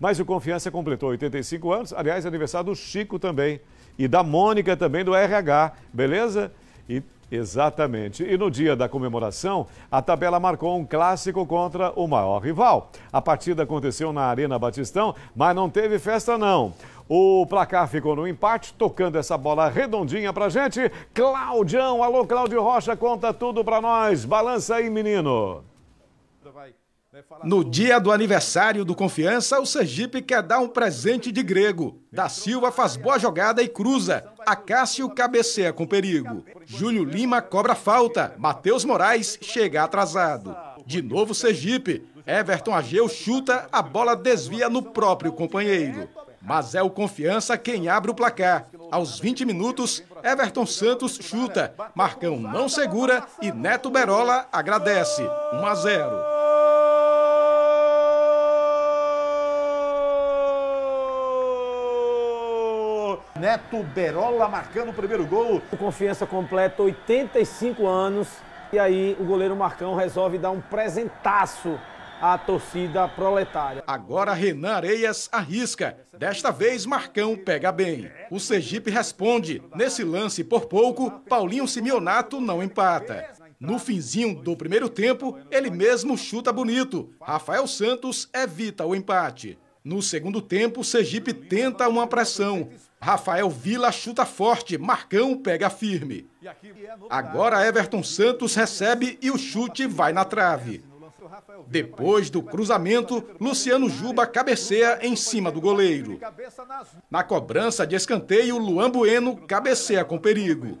Mas o Confiança completou 85 anos, aliás, aniversário do Chico também e da Mônica também do RH, beleza? E Exatamente. E no dia da comemoração, a tabela marcou um clássico contra o maior rival. A partida aconteceu na Arena Batistão, mas não teve festa não. O placar ficou no empate, tocando essa bola redondinha pra gente. Claudião, alô Cláudio Rocha, conta tudo pra nós. Balança aí, menino. Né, no dia do aniversário do Confiança, o Sergipe quer dar um presente de grego. Da Silva faz boa jogada e cruza. Acácio cabeceia com perigo. Júlio Lima cobra falta. Matheus Moraes chega atrasado. De novo Sergipe. Everton Ageu chuta, a bola desvia no próprio companheiro. Mas é o Confiança quem abre o placar. Aos 20 minutos, Everton Santos chuta. Marcão não segura e Neto Berola agradece. 1 a 0. Neto Berola marcando o primeiro gol. Confiança completa 85 anos e aí o goleiro Marcão resolve dar um presentaço à torcida proletária. Agora Renan Areias arrisca. Desta vez Marcão pega bem. O Sergipe responde. Nesse lance, por pouco, Paulinho Simeonato não empata. No finzinho do primeiro tempo, ele mesmo chuta bonito. Rafael Santos evita o empate. No segundo tempo, Sergipe tenta uma pressão. Rafael Vila chuta forte, Marcão pega firme. Agora Everton Santos recebe e o chute vai na trave. Depois do cruzamento, Luciano Juba cabeceia em cima do goleiro. Na cobrança de escanteio, Luan Bueno cabeceia com perigo.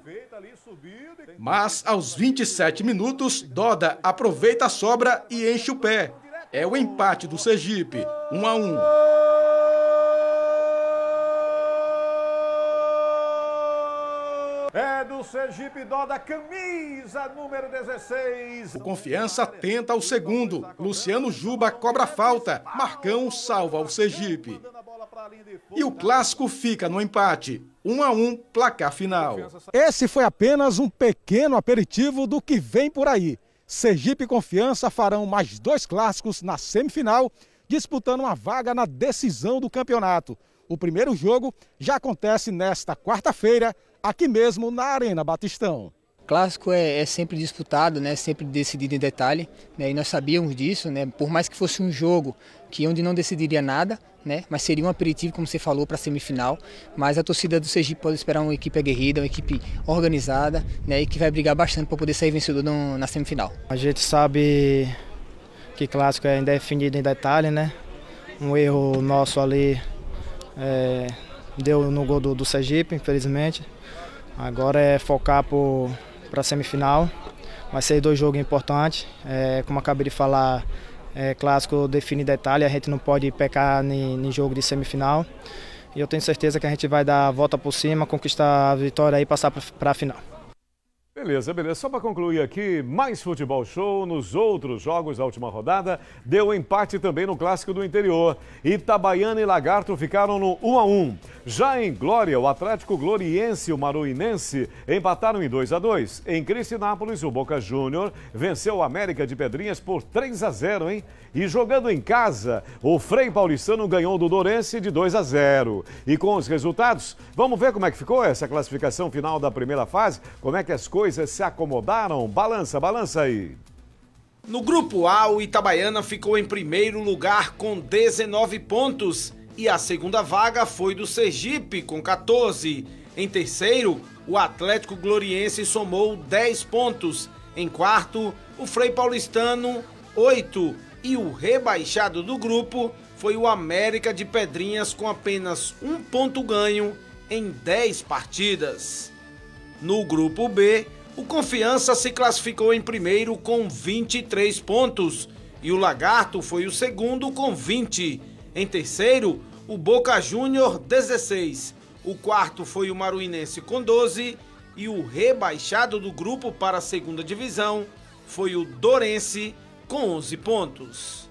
Mas aos 27 minutos, Doda aproveita a sobra e enche o pé. É o empate do Sergipe um a um. É do Sergipe Dó da camisa número 16. O Confiança tenta o segundo. Luciano Juba cobra falta. Marcão salva o Sergipe. E o clássico fica no empate. 1 um a 1 um, placar final. Esse foi apenas um pequeno aperitivo do que vem por aí. Sergipe e Confiança farão mais dois clássicos na semifinal disputando uma vaga na decisão do campeonato. O primeiro jogo já acontece nesta quarta-feira, aqui mesmo na Arena Batistão. Clássico é, é, sempre disputado, né? Sempre decidido em detalhe, né? E nós sabíamos disso, né? Por mais que fosse um jogo que onde não decidiria nada, né? Mas seria um aperitivo, como você falou, para a semifinal. Mas a torcida do Sergipe pode esperar uma equipe aguerrida, uma equipe organizada, né? E que vai brigar bastante para poder sair vencedor no, na semifinal. A gente sabe que clássico é indefinido em detalhe, né? Um erro nosso ali é, deu no gol do, do Sergipe, infelizmente. Agora é focar para a semifinal. Vai ser dois jogos importantes. É, como acabei de falar, é, clássico define detalhe, a gente não pode pecar em jogo de semifinal. E eu tenho certeza que a gente vai dar a volta por cima, conquistar a vitória e passar para a final. Beleza, beleza. Só para concluir aqui, mais futebol show nos outros jogos da última rodada. Deu empate também no clássico do interior. Itabaiana e Lagarto ficaram no 1 a 1. Já em Glória, o Atlético Gloriense e o Maruinense empataram em 2 a 2. Em Cristinápolis, o Boca Júnior venceu o América de Pedrinhas por 3 a 0, hein? E jogando em casa, o Frei Paulistano ganhou do Dorense de 2 a 0. E com os resultados, vamos ver como é que ficou essa classificação final da primeira fase, como é que as coisas se acomodaram. Balança, balança aí. No grupo A, o Itabaiana ficou em primeiro lugar com 19 pontos e a segunda vaga foi do Sergipe, com 14. Em terceiro, o Atlético Gloriense somou 10 pontos. Em quarto, o Frei Paulistano, 8. E o rebaixado do grupo foi o América de Pedrinhas, com apenas um ponto ganho em 10 partidas. No grupo B, o Confiança se classificou em primeiro com 23 pontos e o Lagarto foi o segundo com 20. Em terceiro, o Boca Júnior, 16. O quarto foi o Maruinense, com 12. E o rebaixado do grupo para a segunda divisão foi o Dorense, com 11 pontos.